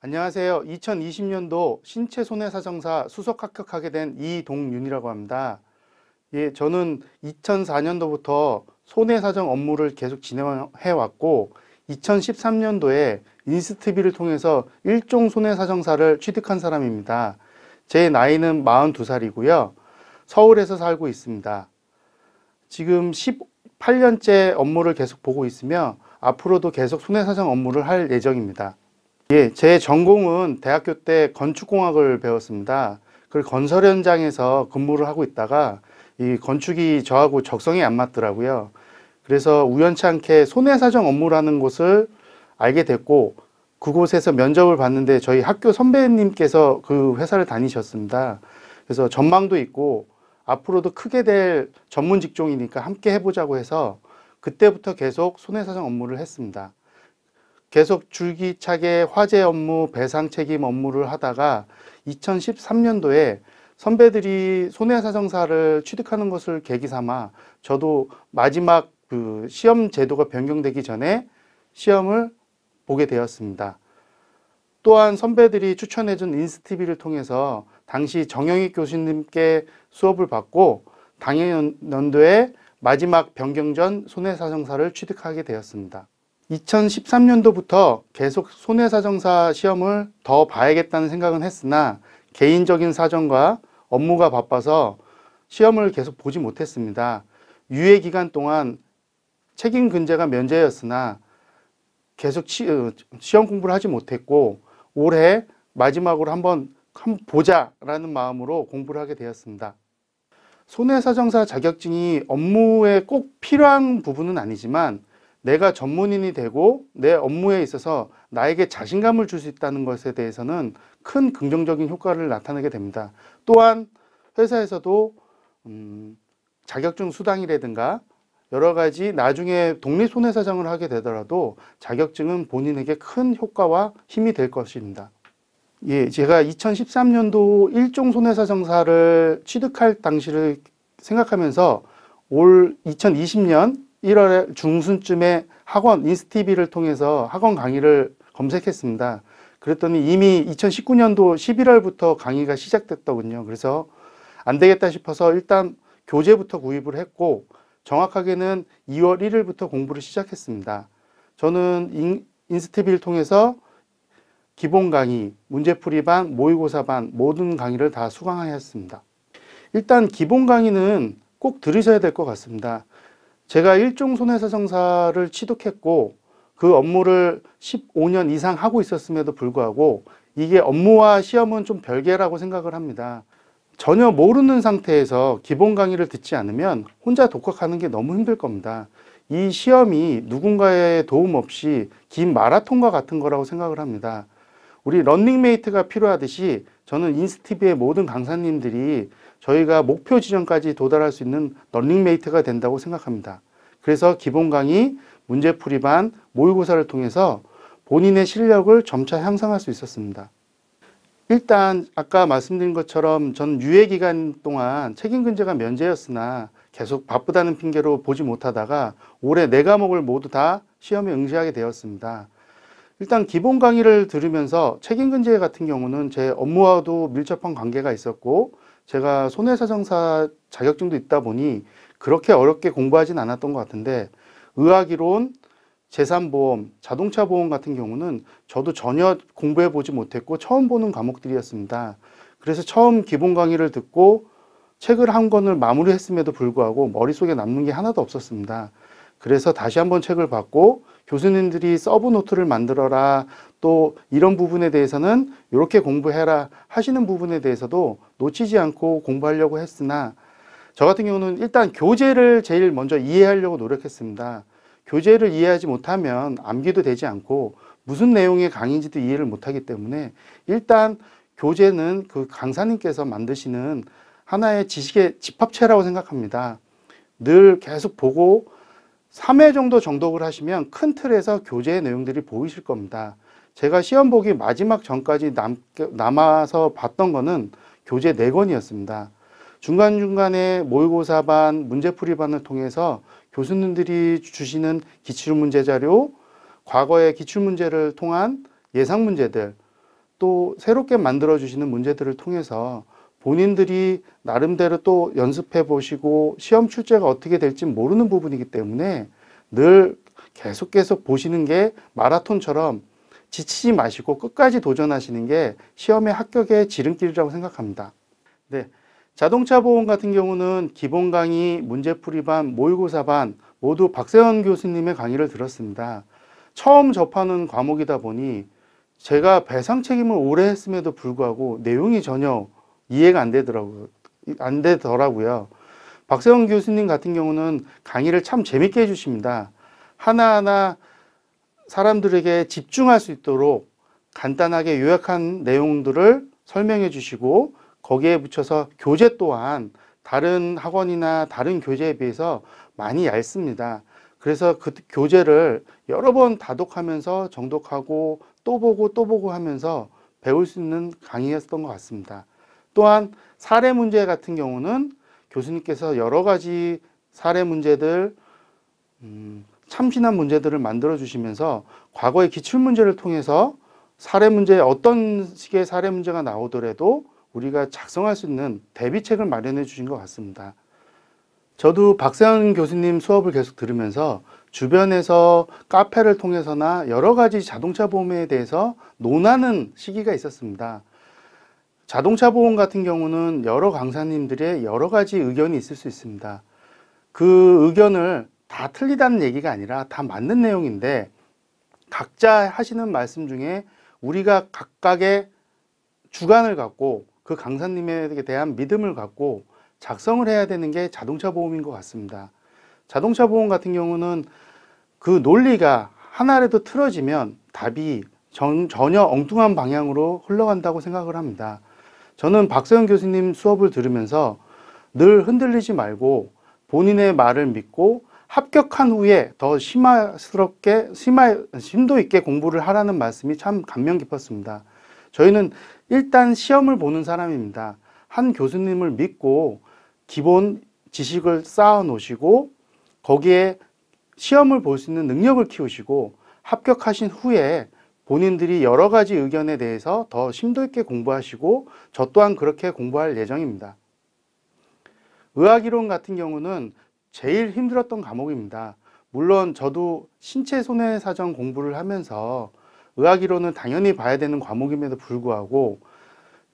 안녕하세요. 2020년도 신체 손해사정사 수석 합격하게 된 이동윤이라고 합니다. 예, 저는 2004년도부터 손해사정 업무를 계속 진행해왔고 2013년도에 인스트비를 통해서 일종 손해사정사를 취득한 사람입니다. 제 나이는 42살이고요. 서울에서 살고 있습니다. 지금 18년째 업무를 계속 보고 있으며 앞으로도 계속 손해사정 업무를 할 예정입니다. 예, 제 전공은 대학교 때 건축공학을 배웠습니다. 그 건설 현장에서 근무를 하고 있다가 이 건축이 저하고 적성이 안 맞더라고요. 그래서 우연치 않게 손해사정 업무라는 곳을 알게 됐고 그곳에서 면접을 봤는데 저희 학교 선배님께서 그 회사를 다니셨습니다. 그래서 전망도 있고 앞으로도 크게 될 전문 직종이니까 함께 해보자고 해서 그때부터 계속 손해사정 업무를 했습니다. 계속 줄기차게 화재 업무, 배상 책임 업무를 하다가 2013년도에 선배들이 손해사정사를 취득하는 것을 계기삼아 저도 마지막 그 시험 제도가 변경되기 전에 시험을 보게 되었습니다. 또한 선배들이 추천해준 인스티비를 통해서 당시 정영익 교수님께 수업을 받고 당해 연도에 마지막 변경 전 손해사정사를 취득하게 되었습니다. 2013년도부터 계속 손해사정사 시험을 더 봐야겠다는 생각은 했으나 개인적인 사정과 업무가 바빠서 시험을 계속 보지 못했습니다. 유예 기간 동안 책임 근제가 면제였으나 계속 시, 어, 험 공부를 하지 못했고 올해 마지막으로 한번, 한번 보자라는 마음으로 공부를 하게 되었습니다. 손해사정사 자격증이 업무에 꼭 필요한 부분은 아니지만 내가 전문인이 되고 내 업무에 있어서 나에게 자신감을 줄 수 있다는 것에 대해서는 큰 긍정적인 효과를 나타내게 됩니다. 또한 회사에서도 음, 자격증 수당이라든가 여러 가지 나중에 독립손해사정을 하게 되더라도 자격증은 본인에게 큰 효과와 힘이 될 것입니다. 예, 제가 2013년도 일종 손해사정사를 취득할 당시를 생각하면서 올 2020년 1월 중순쯤에 학원 인스티비를 통해서 학원 강의를 검색했습니다. 그랬더니 이미 2019년도 11월부터 강의가 시작됐더군요. 그래서 안 되겠다 싶어서 일단 교재부터 구입을 했고 정확하게는 2월 1일부터 공부를 시작했습니다. 저는 인스티비를 통해서 기본 강의, 문제풀이반, 모의고사반 모든 강의를 다 수강하였습니다. 일단 기본 강의는 꼭 들으셔야 될 것 같습니다. 제가 일종 손해사정사를 취득했고 그 업무를 15년 이상 하고 있었음에도 불구하고 이게 업무와 시험은 좀 별개라고 생각을 합니다. 전혀 모르는 상태에서 기본 강의를 듣지 않으면 혼자 독학하는 게 너무 힘들 겁니다. 이 시험이 누군가의 도움 없이 긴 마라톤과 같은 거라고 생각을 합니다. 우리 런닝메이트가 필요하듯이 저는 인스티비의 모든 강사님들이 저희가 목표 지점까지 도달할 수 있는 러닝메이트가 된다고 생각합니다. 그래서 기본 강의, 문제풀이 반, 모의고사를 통해서 본인의 실력을 점차 향상할 수 있었습니다. 일단 아까 말씀드린 것처럼 전 유예 기간 동안 책임근제가 면제였으나 계속 바쁘다는 핑계로 보지 못하다가 올해 네 과목을 모두 다 시험에 응시하게 되었습니다. 일단 기본 강의를 들으면서 책임근제 같은 경우는 제 업무와도 밀접한 관계가 있었고 제가 손해사정사 자격증도 있다 보니 그렇게 어렵게 공부하진 않았던 것 같은데 의학이론, 재산보험, 자동차 보험 같은 경우는 저도 전혀 공부해 보지 못했고 처음 보는 과목들이었습니다. 그래서 처음 기본 강의를 듣고 책을 한 권을 마무리했음에도 불구하고 머릿속에 남는 게 하나도 없었습니다. 그래서 다시 한번 책을 받고 교수님들이 서브 노트를 만들어라 또 이런 부분에 대해서는 이렇게 공부해라 하시는 부분에 대해서도 놓치지 않고 공부하려고 했으나 저 같은 경우는 일단 교재를 제일 먼저 이해하려고 노력했습니다. 교재를 이해하지 못하면 암기도 되지 않고 무슨 내용의 강의인지도 이해를 못하기 때문에 일단 교재는 그 강사님께서 만드시는 하나의 지식의 집합체라고 생각합니다. 늘 계속 보고 3회 정도 정독을 하시면 큰 틀에서 교재의 내용들이 보이실 겁니다. 제가 시험 보기 마지막 전까지 남, 남아서 봤던 거는 교재 4권이었습니다. 중간중간에 모의고사반, 문제풀이반을 통해서 교수님들이 주시는 기출문제 자료, 과거의 기출문제를 통한 예상문제들, 또 새롭게 만들어주시는 문제들을 통해서 본인들이 나름대로 또 연습해 보시고 시험 출제가 어떻게 될지 모르는 부분이기 때문에 늘 계속 계속 보시는 게 마라톤처럼 지치지 마시고 끝까지 도전하시는 게 시험의 합격의 지름길이라고 생각합니다. 네. 자동차 보험 같은 경우는 기본 강의, 문제풀이 반, 모의고사 반 모두 박세현 교수님의 강의를 들었습니다. 처음 접하는 과목이다 보니 제가 배상 책임을 오래 했음에도 불구하고 내용이 전혀 이해가 안 되더라고요. 안 되더라고요. 박세원 교수님 같은 경우는 강의를 참 재밌게 해주십니다. 하나하나 사람들에게 집중할 수 있도록 간단하게 요약한 내용들을 설명해 주시고 거기에 붙여서 교재 또한 다른 학원이나 다른 교재에 비해서 많이 얇습니다. 그래서 그 교재를 여러 번 다독하면서 정독하고 또 보고 또 보고 하면서 배울 수 있는 강의였던 것 같습니다. 또한 사례 문제 같은 경우는 교수님께서 여러 가지 사례 문제들 음, 참신한 문제들을 만들어 주시면서 과거의 기출 문제를 통해서 사례 문제 어떤 식의 사례 문제가 나오더라도 우리가 작성할 수 있는 대비책을 마련해 주신 것 같습니다. 저도 박세현 교수님 수업을 계속 들으면서 주변에서 카페를 통해서나 여러 가지 자동차 보험에 대해서 논하는 시기가 있었습니다. 자동차 보험 같은 경우는 여러 강사님들의 여러 가지 의견이 있을 수 있습니다. 그 의견을 다 틀리다는 얘기가 아니라 다 맞는 내용인데 각자 하시는 말씀 중에 우리가 각각의 주관을 갖고 그 강사님에 대한 믿음을 갖고 작성을 해야 되는 게 자동차 보험인 것 같습니다. 자동차 보험 같은 경우는 그 논리가 하나라도 틀어지면 답이 전, 전혀 엉뚱한 방향으로 흘러간다고 생각을 합니다. 저는 박세영 교수님 수업을 들으면서 늘 흔들리지 말고 본인의 말을 믿고 합격한 후에 더 심화스럽게 심화, 심도 있게 공부를 하라는 말씀이 참 감명 깊었습니다. 저희는 일단 시험을 보는 사람입니다. 한 교수님을 믿고 기본 지식을 쌓아 놓으시고 거기에 시험을 볼 수 있는 능력을 키우시고 합격하신 후에 본인들이 여러 가지 의견에 대해서 더 심도 있게 공부하시고 저 또한 그렇게 공부할 예정입니다. 의학이론 같은 경우는 제일 힘들었던 과목입니다. 물론 저도 신체 손해사정 공부를 하면서 의학이론은 당연히 봐야 되는 과목임에도 불구하고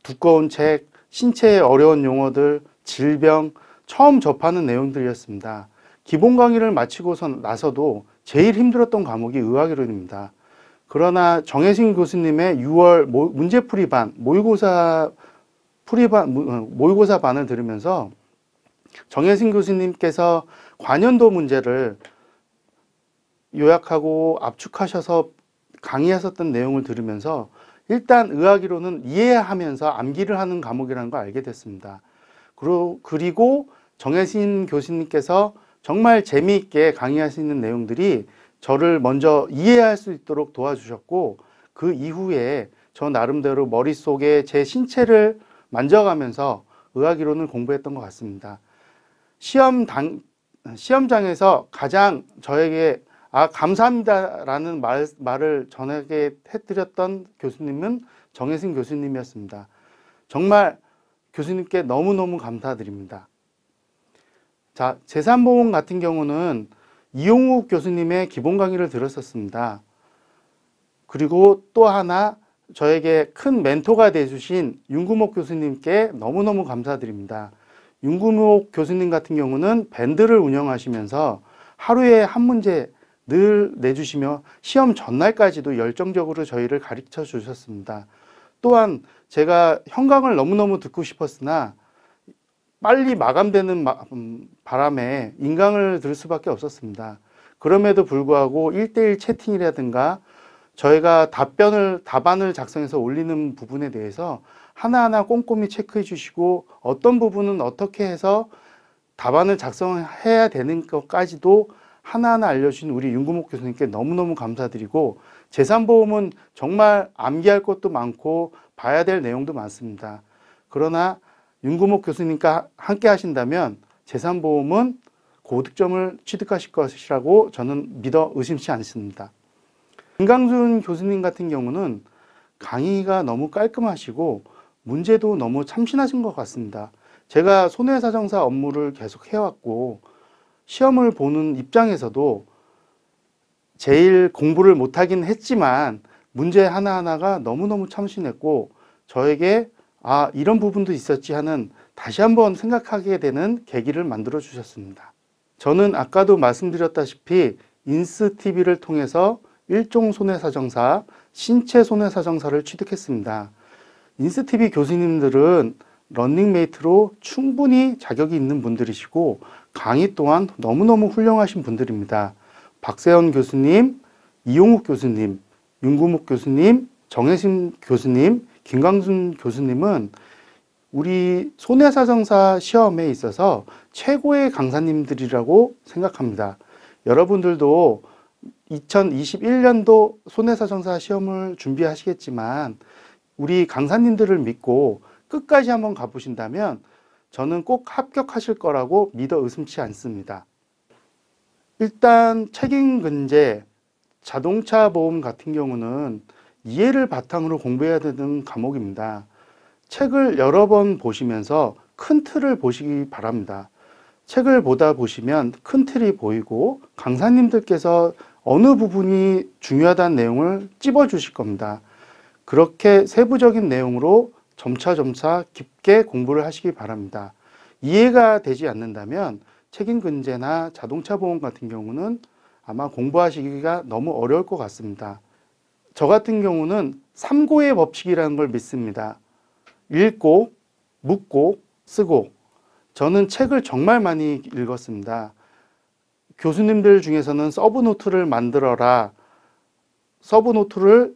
두꺼운 책, 신체의 어려운 용어들, 질병, 처음 접하는 내용들이었습니다. 기본 강의를 마치고 나서도 제일 힘들었던 과목이 의학이론입니다. 그러나 정혜신 교수님의 6월 모, 문제풀이 반, 모의고사 풀이반, 어, 모의고사 반을 들으면서 정혜신 교수님께서 관연도 문제를 요약하고 압축하셔서 강의하셨던 내용을 들으면서 일단 의학이론은 이해하면서 암기를 하는 과목이라는 걸 알게 됐습니다. 그리고 정혜신 교수님께서 정말 재미있게 강의하시는 내용들이 저를 먼저 이해할 수 있도록 도와주셨고 그 이후에 저 나름대로 머릿속에 제 신체를 만져가면서 의학이론을 공부했던 것 같습니다. 시험 당, 시험장에서 가장 저에게 아, 감사합니다 라는 말, 말을 전하게 해드렸던 교수님은 정혜승 교수님이었습니다. 정말 교수님께 너무너무 감사드립니다. 자, 재산보험 같은 경우는 이용욱 교수님의 기본 강의를 들었었습니다. 그리고 또 하나 저에게 큰 멘토가 되주신 윤구목 교수님께 너무너무 감사드립니다. 윤구목 교수님 같은 경우는 밴드를 운영하시면서 하루에 한 문제 늘 내주시며 시험 전날까지도 열정적으로 저희를 가르쳐 주셨습니다. 또한 제가 형강을 너무너무 듣고 싶었으나 빨리 마감되는 음, 바람에 인강을 들 수밖에 없었습니다. 그럼에도 불구하고 1대1 채팅이라든가 저희가 답변을, 답안을 작성해서 올리는 부분에 대해서 하나하나 꼼꼼히 체크해 주시고 어떤 부분은 어떻게 해서 답안을 작성해야 되는 것까지도 하나하나 알려주신 우리 윤구목 교수님께 너무너무 감사드리고 재산보험은 정말 암기할 것도 많고 봐야 될 내용도 많습니다. 그러나 윤구목 교수님과 함께 하신다면 재산보험은 고득점을 취득하실 것이라고 저는 믿어 의심치 않습니다. 김강준 교수님 같은 경우는 강의가 너무 깔끔하시고 문제도 너무 참신하신 것 같습니다. 제가 손해사정사 업무를 계속 해왔고 시험을 보는 입장에서도 제일 공부를 못하긴 했지만 문제 하나하나가 너무너무 참신했고 저에게 아 이런 부분도 있었지 하는 다시 한번 생각하게 되는 계기를 만들어 주셨습니다. 저는 아까도 말씀드렸다시피 인스TV를 통해서 일종 손해사정사, 신체 손해사정사를 취득했습니다. 인스TV 교수님들은 런닝메이트로 충분히 자격이 있는 분들이시고 강의 또한 너무너무 훌륭하신 분들입니다. 박세현 교수님, 이용욱 교수님, 윤구목 교수님, 정혜심 교수님, 김광준 교수님은 우리 손해사정사 시험에 있어서 최고의 강사님들이라고 생각합니다. 여러분들도 2021년도 손해사정사 시험을 준비하시겠지만 우리 강사님들을 믿고 끝까지 한번 가보신다면 저는 꼭 합격하실 거라고 믿어 의심치 않습니다. 일단 책임근제, 자동차 보험 같은 경우는 이해를 바탕으로 공부해야 되는 과목입니다. 책을 여러 번 보시면서 큰 틀을 보시기 바랍니다. 책을 보다 보시면 큰 틀이 보이고 강사님들께서 어느 부분이 중요하다는 내용을 찝어 주실 겁니다. 그렇게 세부적인 내용으로 점차점차 깊게 공부를 하시기 바랍니다. 이해가 되지 않는다면 책임근제나 자동차 보험 같은 경우는 아마 공부하시기가 너무 어려울 것 같습니다. 저 같은 경우는 삼고의 법칙이라는 걸 믿습니다. 읽고, 묻고, 쓰고 저는 책을 정말 많이 읽었습니다. 교수님들 중에서는 서브노트를 만들어라 서브노트를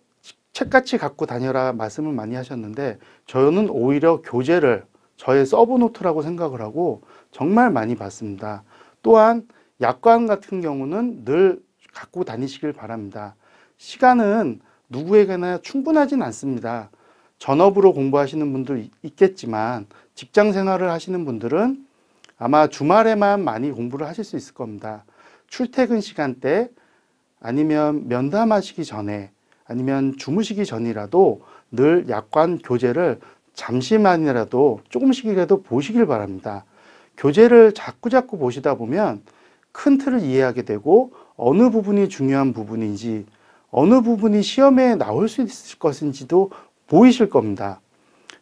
책같이 갖고 다녀라 말씀을 많이 하셨는데 저는 오히려 교재를 저의 서브노트라고 생각을 하고 정말 많이 봤습니다. 또한 약관 같은 경우는 늘 갖고 다니시길 바랍니다. 시간은 누구에게나 충분하진 않습니다. 전업으로 공부하시는 분도 있겠지만 직장 생활을 하시는 분들은 아마 주말에만 많이 공부를 하실 수 있을 겁니다. 출퇴근 시간대 아니면 면담하시기 전에 아니면 주무시기 전이라도 늘 약관 교재를 잠시만이라도 조금씩이라도 보시길 바랍니다. 교재를 자꾸자꾸 보시다 보면 큰 틀을 이해하게 되고 어느 부분이 중요한 부분인지 어느 부분이 시험에 나올 수 있을 것인지도 보이실 겁니다.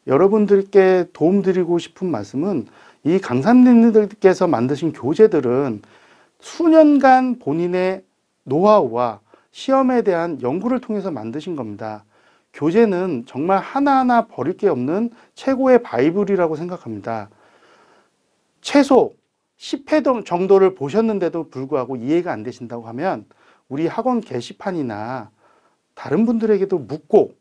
여러분들께 도움드리고 싶은 말씀은 이 강사님들께서 만드신 교재들은 수년간 본인의 노하우와 시험에 대한 연구를 통해서 만드신 겁니다. 교재는 정말 하나하나 버릴 게 없는 최고의 바이블이라고 생각합니다. 최소 10회 정도를 보셨는데도 불구하고 이해가 안 되신다고 하면 우리 학원 게시판이나 다른 분들에게도 묻고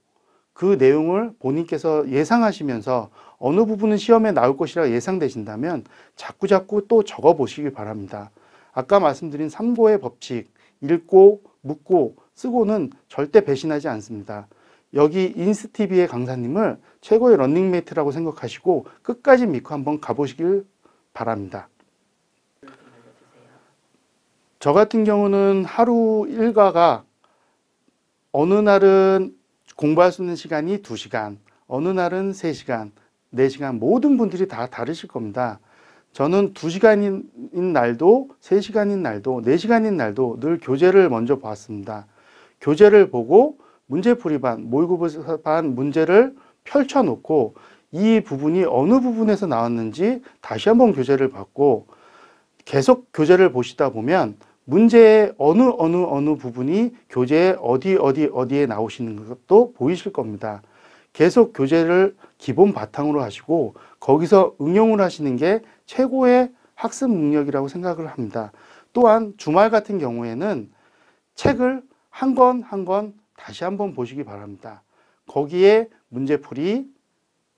그 내용을 본인께서 예상하시면서 어느 부분은 시험에 나올 것이라 예상되신다면 자꾸자꾸 또 적어 보시기 바랍니다. 아까 말씀드린 3고의 법칙 읽고 묻고 쓰고는 절대 배신하지 않습니다. 여기 인스티비의 강사님을 최고의 런닝메이트라고 생각하시고 끝까지 믿고 한번 가보시길 바랍니다. 저 같은 경우는 하루 일과가 어느 날은 공부할 수 있는 시간이 두시간 어느 날은 세시간네시간 네 모든 분들이 다 다르실 겁니다. 저는 두시간인 날도 세시간인 날도 네시간인 날도 늘 교재를 먼저 봤습니다. 교재를 보고 문제풀이반, 모의고사반 문제를 펼쳐놓고 이 부분이 어느 부분에서 나왔는지 다시 한번 교재를 받고 계속 교재를 보시다 보면 문제의 어느 어느 어느 부분이 교재의 어디 어디 어디에 나오시는 것도 보이실 겁니다. 계속 교재를 기본 바탕으로 하시고 거기서 응용을 하시는 게 최고의 학습 능력이라고 생각을 합니다. 또한 주말 같은 경우에는 책을 한 권 한 권 다시 한번 보시기 바랍니다. 거기에 문제풀이,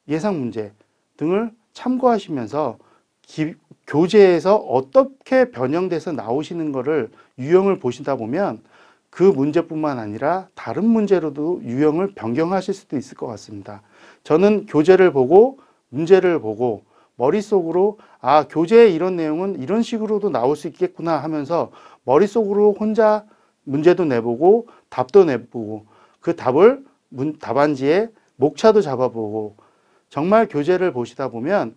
예상 문제 등을 참고하시면서 기, 교재에서 어떻게 변형돼서 나오시는 것을 유형을 보시다 보면 그 문제뿐만 아니라 다른 문제로도 유형을 변경하실 수도 있을 것 같습니다. 저는 교재를 보고 문제를 보고 머릿속으로 아 교재에 이런 내용은 이런 식으로도 나올 수 있겠구나 하면서 머릿속으로 혼자 문제도 내보고 답도 내보고 그 답을 문, 답안지에 목차도 잡아보고 정말 교재를 보시다 보면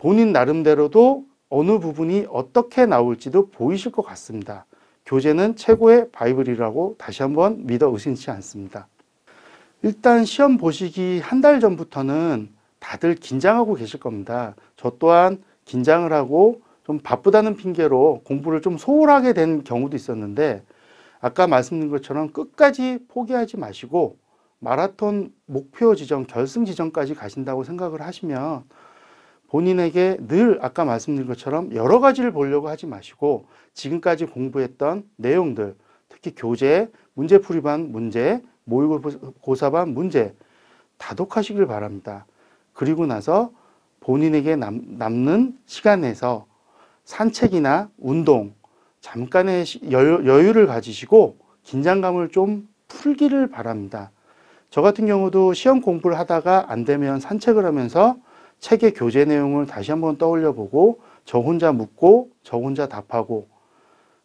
본인 나름대로도 어느 부분이 어떻게 나올지도 보이실 것 같습니다. 교재는 최고의 바이블이라고 다시 한번 믿어 의심치 않습니다. 일단 시험 보시기 한 달 전부터는 다들 긴장하고 계실 겁니다. 저 또한 긴장을 하고 좀 바쁘다는 핑계로 공부를 좀 소홀하게 된 경우도 있었는데 아까 말씀드린 것처럼 끝까지 포기하지 마시고 마라톤 목표 지점, 결승 지점까지 가신다고 생각을 하시면 본인에게 늘 아까 말씀드린 것처럼 여러 가지를 보려고 하지 마시고 지금까지 공부했던 내용들 특히 교재, 문제풀이반 문제, 모의고사반 문제 다독하시길 바랍니다. 그리고 나서 본인에게 남, 남는 시간에서 산책이나 운동, 잠깐의 여유, 여유를 가지시고 긴장감을 좀 풀기를 바랍니다. 저 같은 경우도 시험 공부를 하다가 안 되면 산책을 하면서 책의 교재 내용을 다시 한번 떠올려 보고 저 혼자 묻고 저 혼자 답하고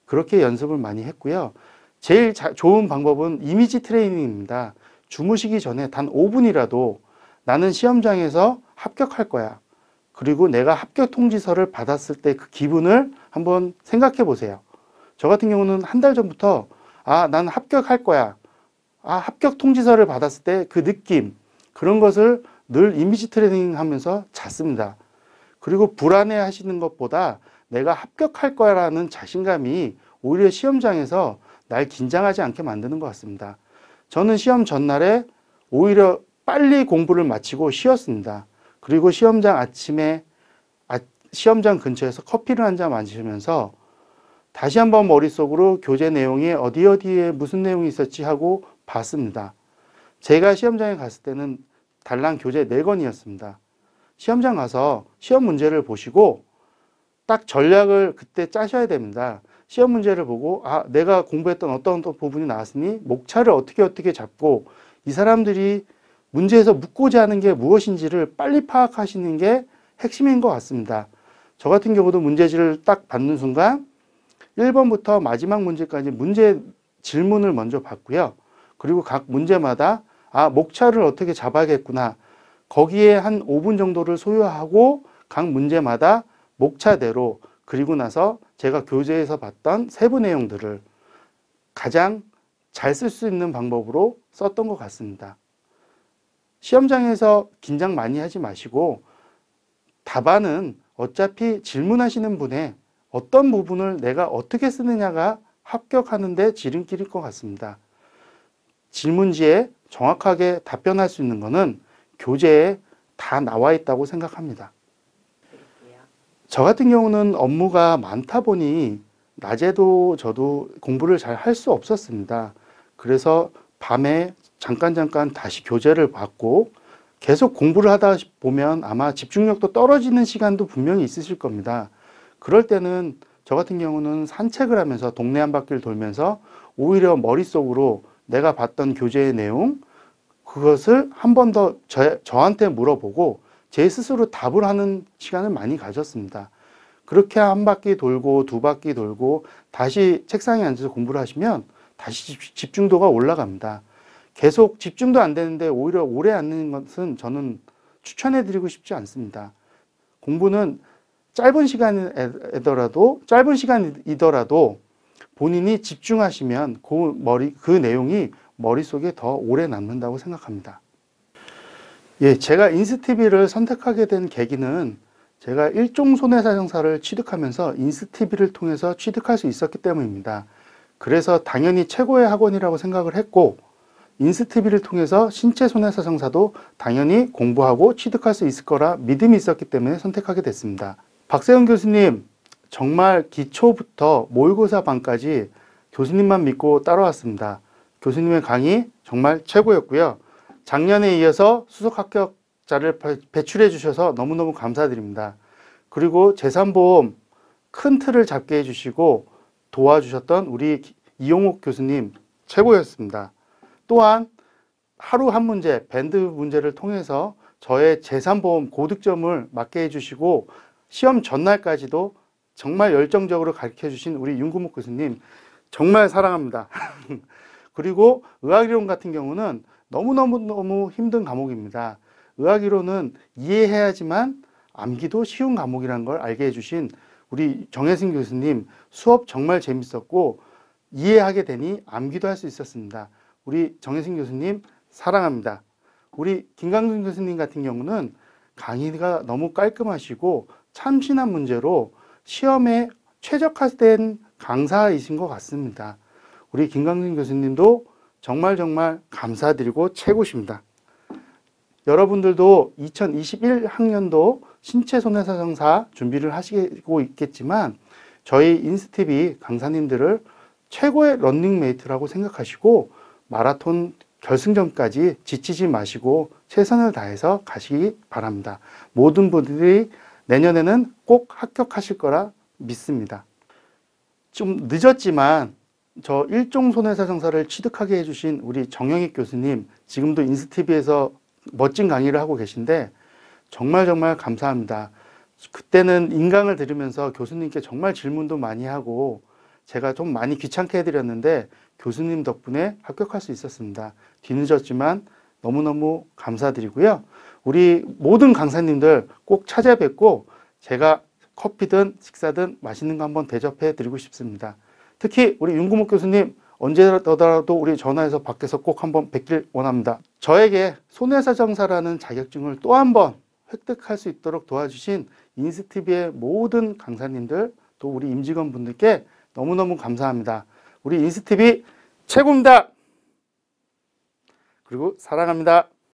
그렇게 연습을 많이 했고요. 제일 자, 좋은 방법은 이미지 트레이닝입니다. 주무시기 전에 단 5분이라도 나는 시험장에서 합격할 거야. 그리고 내가 합격 통지서를 받았을 때 그 기분을 한번 생각해 보세요. 저 같은 경우는 한 달 전부터 아, 나는 합격할 거야. 아, 합격 통지서를 받았을 때 그 느낌, 그런 것을 늘 이미지 트레이닝 하면서 잤습니다. 그리고 불안해 하시는 것보다 내가 합격할 거라는 자신감이 오히려 시험장에서 날 긴장하지 않게 만드는 것 같습니다. 저는 시험 전날에 오히려 빨리 공부를 마치고 쉬었습니다. 그리고 시험장 아침에 아, 시험장 근처에서 커피를 한 잔 마시면서 다시 한번 머릿속으로 교재 내용이 어디 어디에 무슨 내용이 있었지 하고 봤습니다. 제가 시험장에 갔을 때는 달랑 교재 4권이었습니다. 시험장 가서 시험 문제를 보시고 딱 전략을 그때 짜셔야 됩니다. 시험 문제를 보고 아 내가 공부했던 어떤 어떤 부분이 나왔으니 목차를 어떻게 어떻게 잡고 이 사람들이 문제에서 묻고자 하는 게 무엇인지를 빨리 파악하시는 게 핵심인 것 같습니다. 저 같은 경우도 문제지를 딱 받는 순간 1번부터 마지막 문제까지 문제 질문을 먼저 받고요. 그리고 각 문제마다 아 목차를 어떻게 잡아야겠구나 거기에 한 5분 정도를 소요하고 각 문제마다 목차대로 그리고 나서 제가 교재에서 봤던 세부 내용들을 가장 잘 쓸 수 있는 방법으로 썼던 것 같습니다. 시험장에서 긴장 많이 하지 마시고 답안은 어차피 질문하시는 분의 어떤 부분을 내가 어떻게 쓰느냐가 합격하는데 지름길일 것 같습니다. 질문지에 정확하게 답변할 수 있는 것은 교재에 다 나와 있다고 생각합니다. 저 같은 경우는 업무가 많다 보니 낮에도 저도 공부를 잘 할 수 없었습니다. 그래서 밤에 잠깐 잠깐 다시 교재를 받고 계속 공부를 하다 보면 아마 집중력도 떨어지는 시간도 분명히 있으실 겁니다. 그럴 때는 저 같은 경우는 산책을 하면서 동네 한 바퀴를 돌면서 오히려 머릿속으로 내가 봤던 교재의 내용 그것을 한 번 더 저한테 물어보고 제 스스로 답을 하는 시간을 많이 가졌습니다. 그렇게 한 바퀴 돌고 두 바퀴 돌고 다시 책상에 앉아서 공부를 하시면 다시 집중도가 올라갑니다. 계속 집중도 안 되는데 오히려 오래 앉는 것은 저는 추천해드리고 싶지 않습니다. 공부는 짧은 시간이더라도 짧은 시간이더라도 본인이 집중하시면 그 머리 그 내용이 머릿속에 더 오래 남는다고 생각합니다. 예, 제가 인스티비를 선택하게 된 계기는 제가 일종 손해사정사를 취득하면서 인스티비를 통해서 취득할 수 있었기 때문입니다. 그래서 당연히 최고의 학원이라고 생각을 했고 인스티비를 통해서 신체 손해사정사도 당연히 공부하고 취득할 수 있을 거라 믿음이 있었기 때문에 선택하게 됐습니다. 박세훈 교수님 정말 기초부터 모의고사반까지 교수님만 믿고 따라왔습니다. 교수님의 강의 정말 최고였고요. 작년에 이어서 수석 합격자를 배출해 주셔서 너무너무 감사드립니다. 그리고 재산보험 큰 틀을 잡게 해주시고 도와주셨던 우리 이용욱 교수님 최고였습니다. 또한 하루 한 문제, 밴드 문제를 통해서 저의 재산보험 고득점을 맞게 해주시고 시험 전날까지도 정말 열정적으로 가르쳐 주신 우리 윤구목 교수님 정말 사랑합니다. 그리고 의학이론 같은 경우는 너무너무너무 힘든 과목입니다. 의학이론은 이해해야지만 암기도 쉬운 과목이라는 걸 알게 해주신 우리 정혜승 교수님 수업 정말 재밌었고 이해하게 되니 암기도 할 수 있었습니다. 우리 정혜승 교수님 사랑합니다. 우리 김강준 교수님 같은 경우는 강의가 너무 깔끔하시고 참신한 문제로 시험에 최적화된 강사이신 것 같습니다. 우리 김강진 교수님도 정말 정말 감사드리고 최고십니다. 여러분들도 2021학년도 신체 손해사정사 준비를 하시고 있겠지만 저희 인스티비 강사님들을 최고의 런닝메이트라고 생각하시고 마라톤 결승전까지 지치지 마시고 최선을 다해서 가시기 바랍니다. 모든 분들이 내년에는 꼭 합격하실 거라 믿습니다. 좀 늦었지만 저 일종 손해사정사를 취득하게 해주신 우리 정영익 교수님 지금도 인스티비에서 멋진 강의를 하고 계신데 정말 정말 감사합니다. 그때는 인강을 들으면서 교수님께 정말 질문도 많이 하고 제가 좀 많이 귀찮게 해드렸는데 교수님 덕분에 합격할 수 있었습니다. 뒤늦었지만 너무너무 감사드리고요. 우리 모든 강사님들 꼭 찾아뵙고 제가 커피든 식사든 맛있는 거 한번 대접해 드리고 싶습니다. 특히 우리 윤구목 교수님 언제더라도 우리 전화해서 밖에서 꼭 한번 뵙길 원합니다. 저에게 손해사정사라는 자격증을 또 한번 획득할 수 있도록 도와주신 인스티비의 모든 강사님들 또 우리 임직원분들께 너무너무 감사합니다. 우리 인스티비 최고입니다. 그리고 사랑합니다.